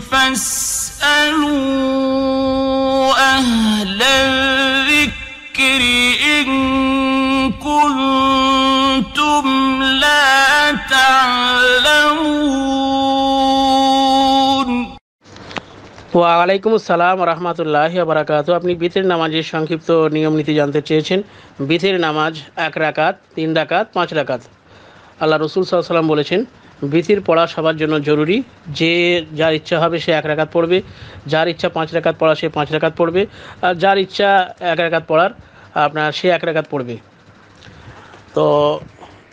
ওয়ালাইকুম আসসালাম রহমতুল্লাহ বারাকাত আপনি বিতের নামাজের সংক্ষিপ্ত নিয়ম নীতি জানতে চেয়েছেন বিতের নামাজ এক রাকাত তিন রাকাত পাঁচ রাকাত আল্লাহ রসুল সাল্লাম বলেছেন বিতির পড়া সবার জন্য জরুরি যে যার ইচ্ছা হবে সে এক রেখাত পড়বে যার ইচ্ছা পাঁচ রেখাত পড়া সে পাঁচ রেখাত পড়বে আর যার ইচ্ছা এক রেখাত পড়ার আপনার সে এক রেখাত পড়বে তো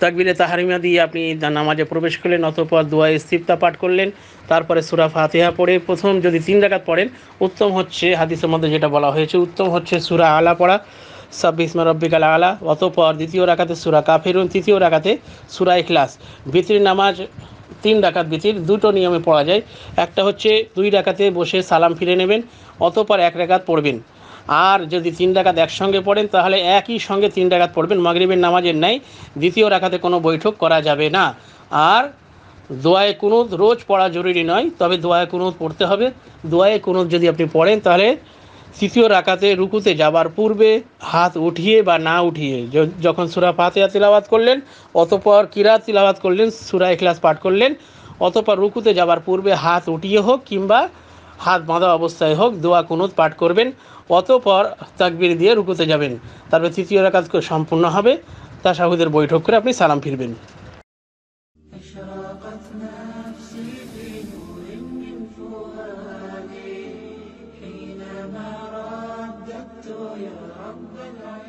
তাকবিরে তাহারিমা দিয়ে আপনি নামাজে প্রবেশ করলেন অতপর দোয়া ইস্তিফতা পাঠ করলেন তারপরে সুরা ফাতিহা পড়ে প্রথম যদি তিন রেখাত পড়েন উত্তম হচ্ছে হাদিসের মধ্যে যেটা বলা হয়েছে উত্তম হচ্ছে সুরা আলা পড়া সাব্বিসমা রব্বিকাল আলা অতপর দ্বিতীয় রাখাতে সুরা কাফিরুন তৃতীয় রাখাতে সুরা ইখলাস বিতির নামাজ তিন ডাকাত ভিতির দুটো নিয়মে পড়া যায় একটা হচ্ছে দুই ডাকাতে বসে সালাম ফিরে নেবেন অতপর এক রাকাত পড়বেন আর যদি তিন ডাকাত একসঙ্গে পড়েন তাহলে একই সঙ্গে তিন ডাকাত পড়বেন মাগরিবের নামাজের নাই দ্বিতীয় রাখাতে কোনো বৈঠক করা যাবে না আর দোয়ায় কুনুদ রোজ পড়া জরুরি নয় তবে দোয়ায় কুনুদ পড়তে হবে দোয়ায় কুনুদ যদি আপনি পড়েন তাহলে তৃতীয় রাকাতে রুকুতে যাবার পূর্বে হাত উঠিয়ে বা না উঠিয়ে যখন সুরা ফাতেহা তিলাবাত করলেন অতপর কিরা তিলাবাত করলেন সুরা এখলাস পাঠ করলেন অতপর রুকুতে যাবার পূর্বে হাত উঠিয়ে হোক কিংবা হাত বাঁধা অবস্থায় হোক দোয়া কুনুত পাঠ করবেন অতপর তাকবির দিয়ে রুকুতে যাবেন তারপর তৃতীয় রাকাত সম্পূর্ণ হবে তা শাহুদের বৈঠক করে আপনি সালাম ফিরবেন يا رب العالمين